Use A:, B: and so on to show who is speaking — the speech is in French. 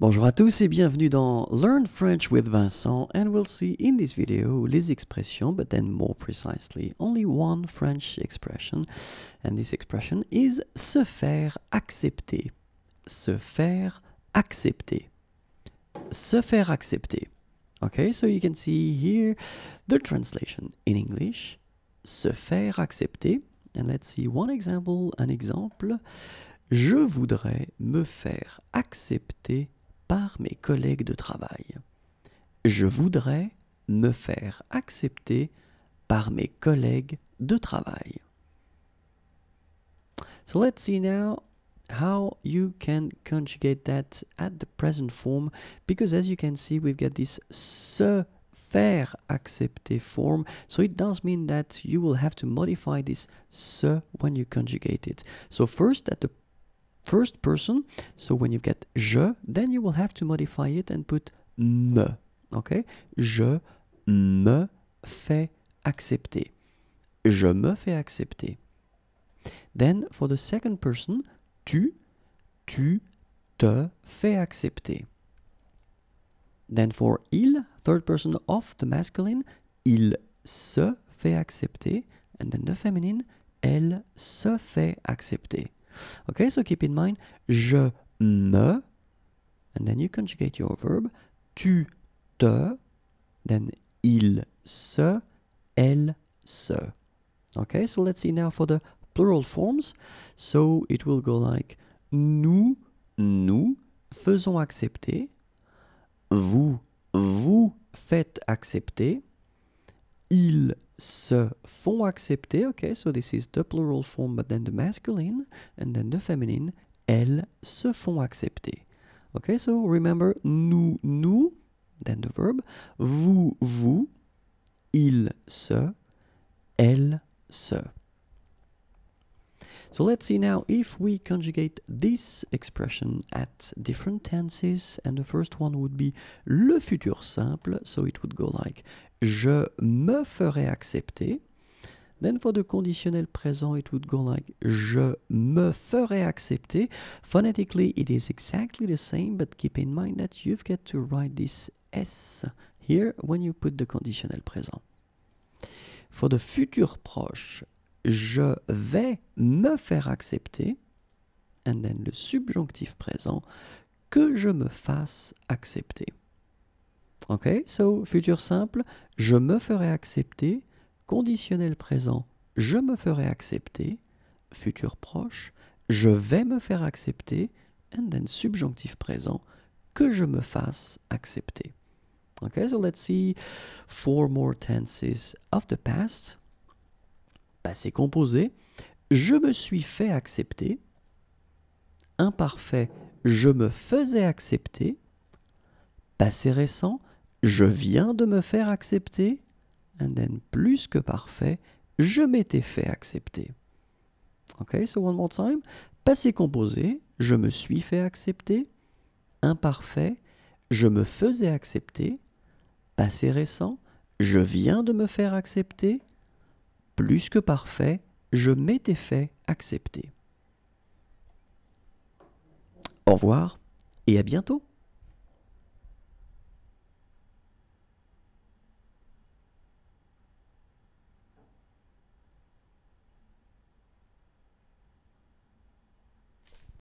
A: Bonjour à tous et bienvenue dans Learn French with Vincent and we'll see in this video les expressions but then more precisely only one French expression and this expression is se faire accepter. Se faire accepter. Se faire accepter. Okay, so you can see here the translation in English se faire accepter and let's see one example, un exemple. Je voudrais me faire accepter par mes collègues de travail. Je voudrais me faire accepter par mes collègues de travail. So let's see now how you can conjugate that at the present form because as you can see we've got this se faire accepter form so it does mean that you will have to modify this se when you conjugate it so first at the first person. So when you get je, then you will have to modify it and put me. Okay? Je me fais accepter. Je me fais accepter. Then for the second person, tu, tu te fais accepter. Then for il, third person of the masculine, il se fait accepter. And then the feminine, elle se fait accepter. Okay, so keep in mind, je me, and then you conjugate your verb, tu te, then il se, elle se. Okay, so let's see now for the plural forms. So it will go like nous, nous faisons accepter, vous, vous faites accepter, il, se font accepter. Okay, so this is the plural form, but then the masculine and then the feminine. Elles se font accepter. Okay, so remember nous, nous, then the verb, vous, vous, il se, elle se. So let's see now if we conjugate this expression at different tenses. And the first one would be le futur simple. So it would go like je me ferai accepter. Then, for the conditionnel présent would go like je me ferai accepter. Phonetically, it is exactly the same, but keep in mind that you've got to write this S here when you put the conditionnel présent. For the futur proche, je vais me faire accepter. And then le subjonctif présent, que je me fasse accepter. Ok so futur simple, je me ferai accepter, conditionnel présent, je me ferai accepter, futur proche, je vais me faire accepter, and then subjonctif présent, que je me fasse accepter. Ok so let's see four more tenses of the past. Passé bah, composé, je me suis fait accepter. Imparfait, je me faisais accepter. Passé bah, récent, je viens de me faire accepter, and then plus que parfait, je m'étais fait accepter. Ok, so one more time. Passé composé, je me suis fait accepter. Imparfait, je me faisais accepter. Passé récent, je viens de me faire accepter. Plus que parfait, je m'étais fait accepter. Au revoir et à bientôt.